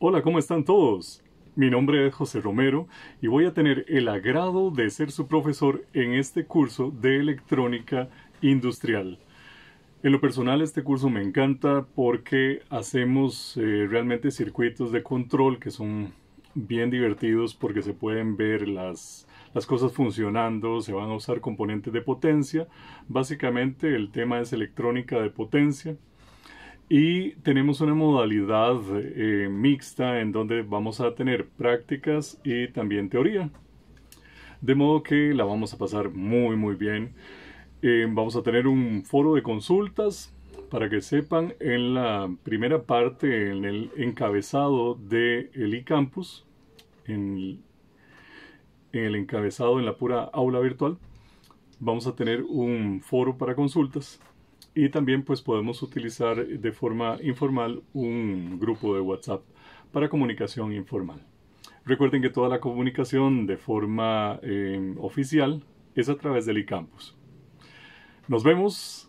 Hola, ¿cómo están todos? Mi nombre es José Romero y voy a tener el agrado de ser su profesor en este curso de electrónica industrial. En lo personal este curso me encanta porque hacemos eh, realmente circuitos de control que son bien divertidos porque se pueden ver las, las cosas funcionando, se van a usar componentes de potencia. Básicamente el tema es electrónica de potencia y tenemos una modalidad eh, mixta en donde vamos a tener prácticas y también teoría. De modo que la vamos a pasar muy muy bien. Eh, vamos a tener un foro de consultas para que sepan en la primera parte, en el encabezado del de en el encabezado en la pura aula virtual, vamos a tener un foro para consultas y también pues podemos utilizar de forma informal un grupo de WhatsApp para comunicación informal. Recuerden que toda la comunicación de forma eh, oficial es a través del iCampus. Nos vemos